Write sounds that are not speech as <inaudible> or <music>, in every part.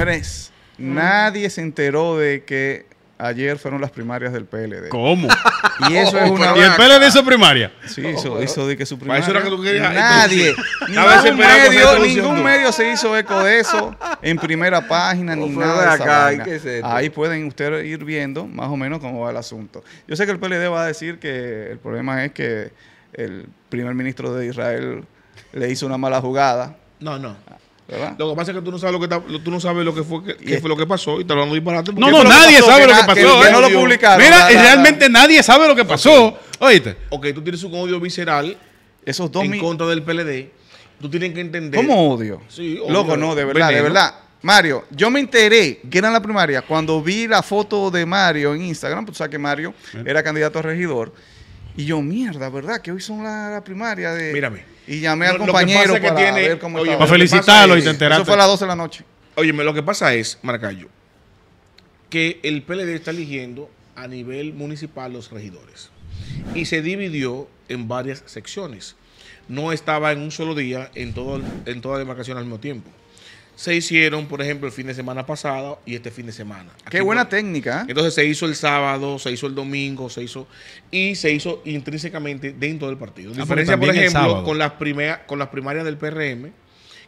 Ah. nadie se enteró de que ayer fueron las primarias del PLD. ¿Cómo? Y eso es oh, una. el PLD hizo primaria? Sí, hizo, oh, de que su primaria. eso que tú querías. Nadie. <laughs> ningún, medio, se hizo eco de eso en primera página ni oh, nada. De acá, Ahí pueden ustedes ir viendo más o menos cómo va el asunto. Yo sé que el PLD va a decir que el problema es que el primer ministro de Israel le hizo una mala jugada. No, no. Lo que pasa es que tú no sabes lo que, tú no sabes lo que fue, qué fue lo que pasó y te lo ando disparate. No, no, nadie sabe lo que pasó. Mira, realmente nadie sabe lo que pasó. Oíste. Ok, tú tienes un odio visceral Esos dos en contra del PLD. Tú tienes que entender. ¿Cómo odio? Sí, odio. Loco, no, de verdad, de verdad. Mario, yo me enteré que era en la primaria cuando vi la foto de Mario en Instagram, pues que Mario era candidato a regidor. Y yo, mierda, ¿verdad? Que hoy son la, la primaria de. Mírame. Y llamé al compañero para tiene, cómo felicitarlo y te enteraste. Eso fue a las 12 de la noche. Oye, lo que pasa es, Marcayo, que el PLD está eligiendo a nivel municipal los regidores. Y se dividió en varias secciones. No estaba en un solo día en, todo, en toda la demarcación al mismo tiempo se hicieron, por ejemplo, el fin de semana pasado y este fin de semana. Qué buena técnica. ¿eh? Entonces se hizo el sábado, se hizo el domingo, se hizo y se hizo intrínsecamente dentro del partido. Ah, diferencia, por ejemplo, con las, primeras con las primarias del PRM,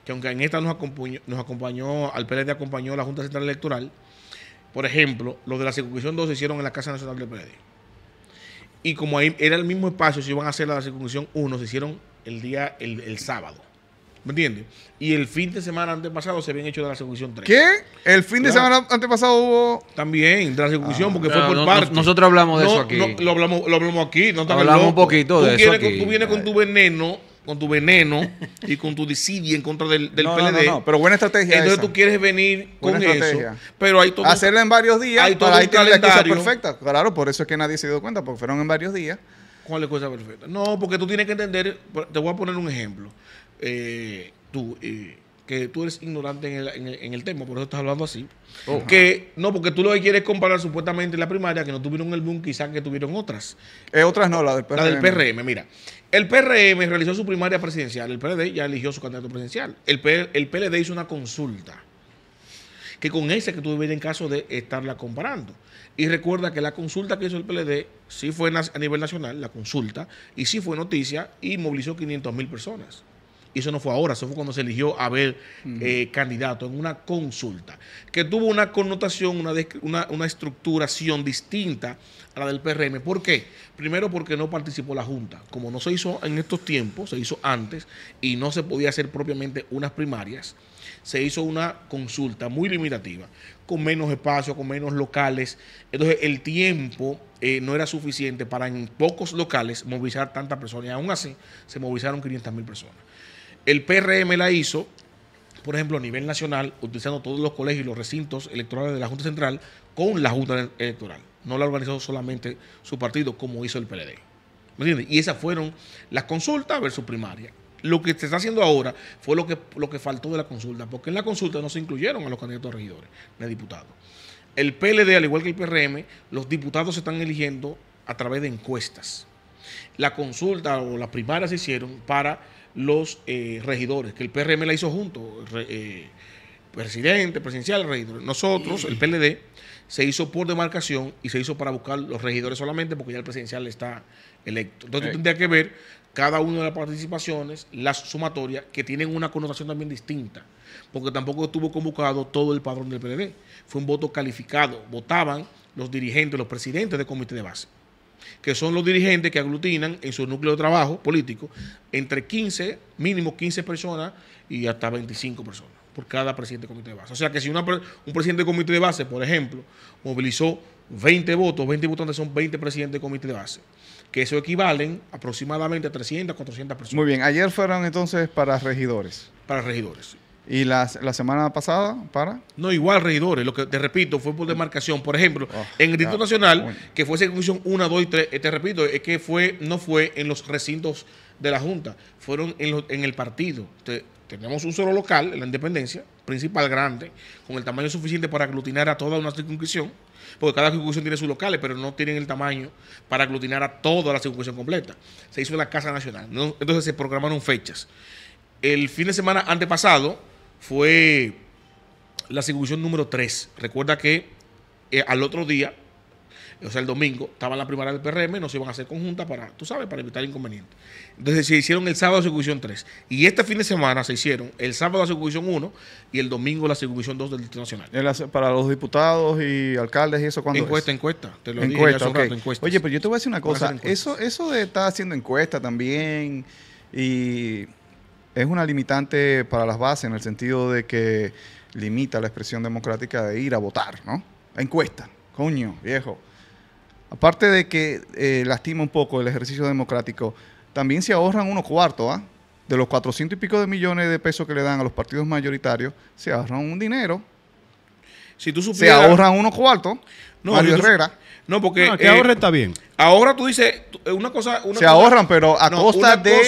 que aunque en esta nos acompañó, nos acompañó al PLD acompañó la Junta Central Electoral, por ejemplo, los de la circuncisión 2 se hicieron en la Casa Nacional del PLD. Y como ahí era el mismo espacio, si iban a hacer la circuncisión 1, se hicieron el día, el sábado. ¿Me entiendes? Y el fin de semana antepasado se habían hecho de la circuncisión 3. ¿Qué? El fin de semana antepasado hubo. También, de la ejecución ah, porque fue por parte. nosotros hablamos de eso aquí. lo, hablamos, lo aquí. Hablamos un poquito de eso tú vienes con tu veneno, con tu veneno <laughs> y con tu disidia en contra del, del No, no, no, pero buena estrategia. Entonces tú quieres venir con eso. Pero hay todo Hacerla en varios días. Hay todo para un perfecta. Claro, por eso es que nadie se dio cuenta, porque fueron en varios días. ¿Cuál es la cosa perfecta? No, porque tú tienes que entender, te voy a poner un ejemplo eh, tú, eh, que tú eres ignorante en el, en, el, tema, por eso estás hablando así. Oh. Que no, porque tú lo que quieres comparar supuestamente la primaria, que no tuvieron el boom, quizás que tuvieron otras. Eh, otras no, la del PRM. La del PRM, mira. El PRM realizó su primaria presidencial, el PLD ya eligió su candidato presidencial. El, el PLD hizo una consulta, que con esa que tú vienes en caso de estarla comparando. Y recuerda que la consulta que hizo el PLD sí fue a nivel nacional, la consulta, y sí fue noticia y movilizó 500 mil personas y eso no fue ahora, eso fue cuando se eligió a ver eh, candidato en una consulta, que tuvo una connotación, una, una, estructuración distinta a la del PRM. ¿Por qué? Primero porque no participó la Junta. Como no se hizo en estos tiempos, se hizo antes y no se podía hacer propiamente unas primarias, se hizo una consulta muy limitativa, con menos espacio, con menos locales. Entonces el tiempo eh, no era suficiente para en pocos locales movilizar tantas personas. Y aún así se movilizaron 500 mil personas el PRM la hizo, por ejemplo, a nivel nacional, utilizando todos los colegios y los recintos electorales de la Junta Central con la Junta Electoral. No la organizó solamente su partido, como hizo el PLD. ¿Me entiendes? Y esas fueron las consultas versus primaria. Lo que se está haciendo ahora fue lo que, lo que faltó de la consulta, porque en la consulta no se incluyeron a los candidatos a regidores ni a diputados. El PLD, al igual que el PRM, los diputados se están eligiendo a través de encuestas. La consulta o las primarias se hicieron para los eh, regidores, que el PRM la hizo junto, eh, presidente, presidencial, regidor. Nosotros, el PLD, se hizo por demarcación y se hizo para buscar los regidores solamente porque ya el presidencial está electo. Entonces tendría que ver cada una de las participaciones, las sumatorias, que tienen una connotación también distinta, porque tampoco estuvo convocado todo el padrón del PLD. Fue un voto calificado. Votaban los dirigentes, los presidentes del comité de base que son los dirigentes que aglutinan en su núcleo de trabajo político entre 15, mínimo 15 personas y hasta 25 personas por cada presidente de comité de base. O sea que si un presidente de comité de base, por ejemplo, movilizó 20 votos, 20 votantes son 20 presidentes de comité de base, que eso equivalen aproximadamente a 300, 400 personas. Muy bien, ayer fueron entonces para regidores. Para regidores. Y la, semana pasada, para. No, igual regidores lo que te repito, fue por demarcación. Por ejemplo, oh, en el Distrito Nacional, que fue circuncisión 1, 2 y 3, eh, te repito, es que fue, no fue en los recintos de la Junta, fueron en, el partido. tenemos un solo local, en la Independencia, principal grande, con el tamaño suficiente para aglutinar a toda una circunscripción, porque cada circuncisión tiene sus locales, pero no tienen el tamaño para aglutinar a toda la circuncisión completa. Se hizo en la Casa Nacional. Entonces se programaron fechas. El fin de semana antepasado, fue la asignación número 3. Recuerda que eh, al otro día, o sea, el domingo, estaba la primaria del PRM, no se iban a hacer conjunta para, tú sabes, para evitar inconvenientes. Entonces se hicieron el sábado circunscripción 3. Y este fin de semana se hicieron el sábado la circunscripción 1 y el domingo la circunscripción 2 del Distrito Nacional. para los diputados y alcaldes y eso, cuando Encuesta, encuesta. Te lo encuesta, Oye, pero yo te voy a decir una cosa. Eso, eso de estar haciendo encuesta también y es una limitante para las bases en el sentido de que limita la expresión democrática de ir a votar, ¿no? encuesta, coño, viejo. Aparte de que eh, lastima un poco el ejercicio democrático, también se ahorran unos cuartos, ¿ah? De los cuatrocientos y pico de millones de pesos que le dan a los partidos mayoritarios, se ahorran un dinero. Si tú supieras, se ahorran unos cuartos. No, Mario Herrera. No, porque. No, eh, está bien. Ahora tú dices una cosa. Una se ahorran, pero a costa de,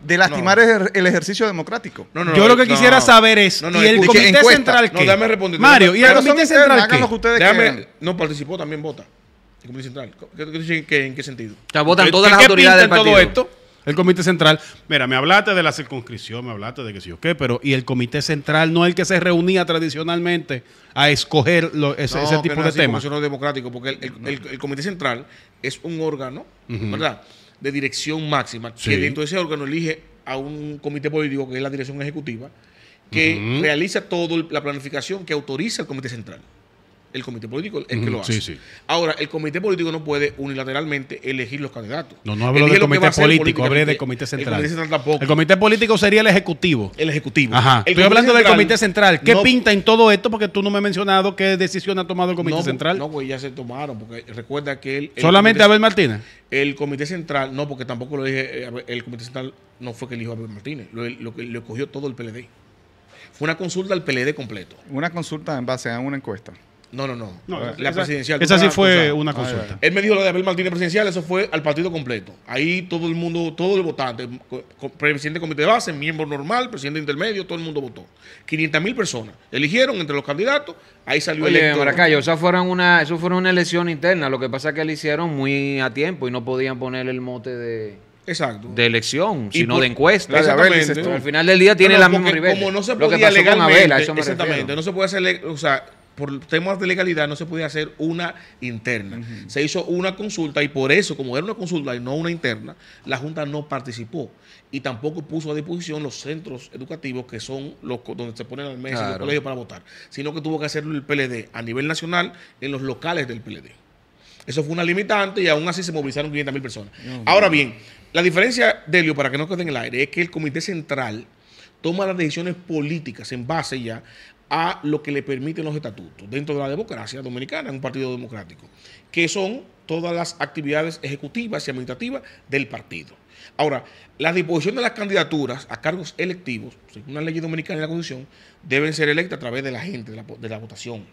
de lastimar el ejercicio democrático. Yo lo que quisiera saber es. ¿Y el Comité Central qué? No, déjame responder. Mario, ¿y el Comité Central qué? no participó, también vota. El Comité Central. ¿En qué sentido? O sea, votan todas las autoridades del partido. todo esto? El comité central, mira, me hablaste de la circunscripción, me hablaste de que sí o qué, pero y el comité central no es el que se reunía tradicionalmente a escoger ese, tipo de temas. No, democrático, porque el, comité central es un órgano, ¿verdad? De dirección máxima, que dentro de ese órgano elige a un comité político que es la dirección ejecutiva, que realiza toda la planificación que autoriza el comité central el comité político es que lo hace. Ahora, el comité político no puede unilateralmente elegir los candidatos. No, no hablo del comité político, hablé del comité central. El comité central El comité político sería el ejecutivo. El ejecutivo. Ajá. Estoy hablando del comité central. ¿Qué pinta en todo esto? Porque tú no me has mencionado qué decisión ha tomado el comité pues, central. No, pues ya se tomaron, porque recuerda que él. ¿Solamente Abel Martínez? El comité central, no, porque tampoco lo dije, eh, el comité central no fue que eligió a Abel Martínez, lo, lo, le cogió todo el PLD. Fue una consulta al PLD completo. Una consulta en base a una encuesta. No, no, no. la presidencial. Esa sí fue una ah, consulta. Él me dijo lo de Abel Martínez presidencial, eso fue al partido completo. Ahí todo el mundo, todos los votantes presidente del comité de base, miembro normal, presidente intermedio, todo el mundo votó. 500 mil personas eligieron entre los candidatos, ahí salió el electo. eso fueron una, eso fueron una elección interna. Lo que pasa es que le hicieron muy a tiempo y no podían poner el mote de. Exacto. de elección, sino de encuesta. Al final del día tiene la misma nivel. Como no se podía legalmente, vela, exactamente, no se puede hacer, o sea, por temas de legalidad no se podía hacer una interna. Se hizo una consulta y por eso, como era una consulta y no una interna, la Junta no participó y tampoco puso a disposición los centros educativos que son los donde se ponen al mes en los colegios para votar, sino que tuvo que hacerlo el PLD a nivel nacional en los locales del PLD. Eso fue una limitante y aún así se movilizaron 500 mil personas. Oh, Ahora bien, la diferencia, Delio, para que no quede en el aire, es que el Comité Central toma las decisiones políticas en base ya a lo que le permiten los estatutos dentro de la democracia dominicana, en un partido democrático, que son todas las actividades ejecutivas y administrativas del partido. Ahora, la disposición de las candidaturas a cargos electivos, según la ley dominicana y la Constitución, deben ser electas a través de la gente, de la, votación,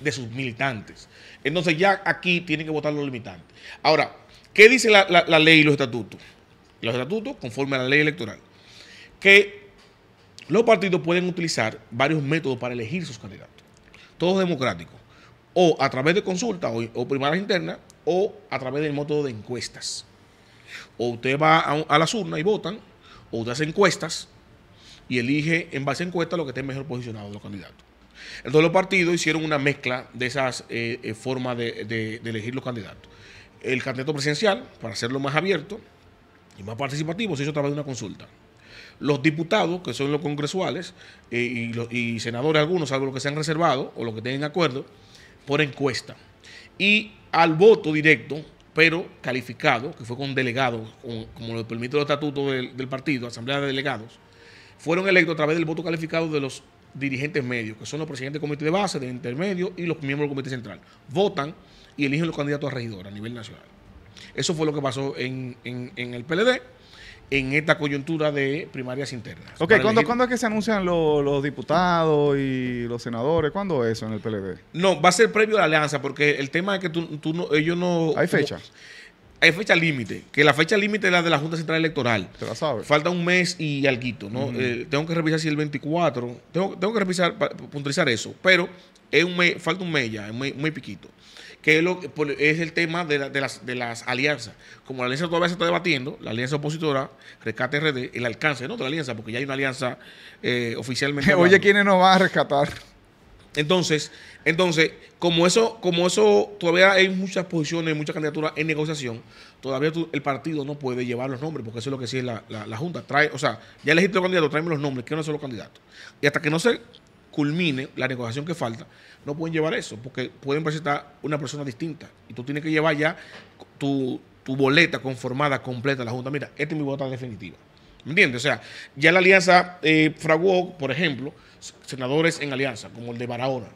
de sus militantes. Entonces ya aquí tienen que votar los limitantes. Ahora, ¿qué dice la, la ley y los estatutos? Los estatutos, conforme a la ley electoral, que los partidos pueden utilizar varios métodos para elegir sus candidatos, todos democráticos, o a través de consultas o, primarias internas, o a través del método de encuestas. O usted va a, las urnas y votan, o usted hace encuestas y elige en base a encuestas lo que esté mejor posicionado de los candidatos. Entonces los partidos hicieron una mezcla de esas eh, eh, formas de, de elegir los candidatos. El candidato presidencial, para hacerlo más abierto y más participativo, se hizo a través de una consulta los diputados, que son los congresuales, eh, y, los, senadores algunos, salvo los que se han reservado o los que tienen acuerdo, por encuesta. Y al voto directo, pero calificado, que fue con delegados, como lo permite el estatuto del, partido, asamblea de delegados, fueron electos a través del voto calificado de los dirigentes medios, que son los presidentes del comité de base, de intermedio y los miembros del comité central. Votan y eligen los candidatos a regidor a nivel nacional. Eso fue lo que pasó en, en el PLD en esta coyuntura de primarias internas. Ok, ¿cuándo, es que se anuncian los, diputados y los senadores? ¿Cuándo es eso en el PLD? No, va a ser previo a la alianza, porque el tema es que tú, tú no, ellos no... Hay fecha. hay fecha límite, que la fecha límite es la de la Junta Central Electoral. Te la sabe? Falta un mes y algo, ¿no? Eh, tengo que revisar si el 24, tengo, tengo que revisar, puntualizar eso, pero es un mes, falta un mes ya, es muy, un piquito que es, el tema de, las, alianzas. Como la alianza todavía se está debatiendo, la alianza opositora, Rescate RD, el alcance ¿no? de la alianza, porque ya hay una alianza eh, oficialmente. <laughs> Oye, ¿quiénes nos va a rescatar? Entonces, entonces, como eso, como eso todavía hay muchas posiciones, muchas candidaturas en negociación, todavía el partido no puede llevar los nombres, porque eso es lo que sigue la, la, Junta. Trae, o sea, ya elegiste los candidatos, tráeme los nombres, que no solo candidato. Y hasta que no se culmine la negociación que falta, no pueden llevar eso, porque pueden presentar una persona distinta. Y tú tienes que llevar ya tu, boleta conformada, completa, a la Junta. Mira, esta es mi boleta definitiva. ¿Me entiendes? O sea, ya la alianza eh, fraguó, por ejemplo, senadores en alianza, como el de Barahona,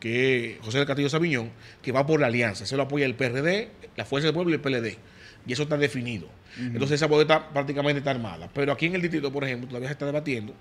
que José del Castillo Sabiñón, que va por la alianza. Se lo apoya el PRD, la Fuerza del Pueblo y el PLD y eso está definido. Entonces esa boleta prácticamente está armada. Pero aquí en el distrito, por ejemplo, todavía se está debatiendo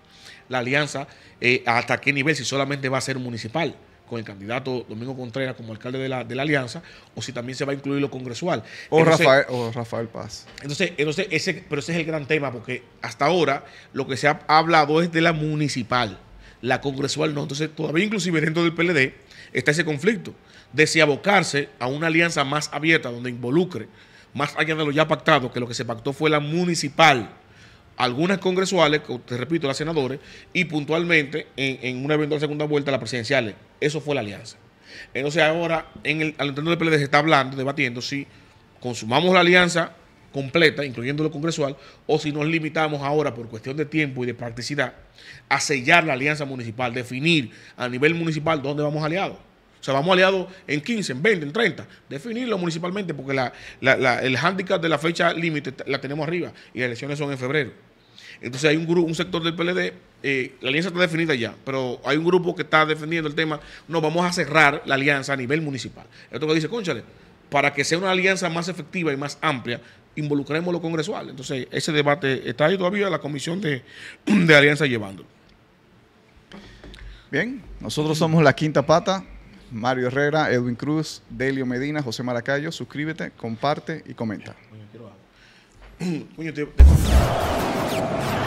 la alianza eh, hasta qué nivel, si solamente va a ser municipal con el candidato Domingo Contreras como alcalde de la, alianza, o si también se va a incluir lo congresual. O, Rafael, o Rafael Paz. Entonces, entonces ese, pero ese es el gran tema, porque hasta ahora lo que se ha hablado es de la municipal, la congresual no. Entonces, todavía inclusive dentro del PLD está ese conflicto de si abocarse a una alianza más abierta donde involucre más allá de lo ya pactado, que lo que se pactó fue la municipal, algunas congresuales, te repito, las senadores, y puntualmente en, en una eventual segunda vuelta las presidenciales. Eso fue la alianza. Entonces ahora, en el, al interno del PLD se está hablando, debatiendo si consumamos la alianza completa, incluyendo lo congresual, o si nos limitamos ahora por cuestión de tiempo y de practicidad a sellar la alianza municipal, definir a nivel municipal dónde vamos aliados. O sea, vamos aliados en 15, en 20, en 30. Definirlo municipalmente porque la, el hándicap de la fecha límite la tenemos arriba y las elecciones son en febrero. Entonces hay un grupo, un sector del PLD, eh, la alianza está definida ya, pero hay un grupo que está defendiendo el tema, no, vamos a cerrar la alianza a nivel municipal. Esto que dice, conchale, para que sea una alianza más efectiva y más amplia, involucremos lo congresual. Entonces, ese debate está ahí todavía la comisión de, de alianza llevándolo Bien, nosotros somos la quinta pata. Mario Herrera, Edwin Cruz, Delio Medina, José Maracayo. Suscríbete, comparte y comenta. <clears throat>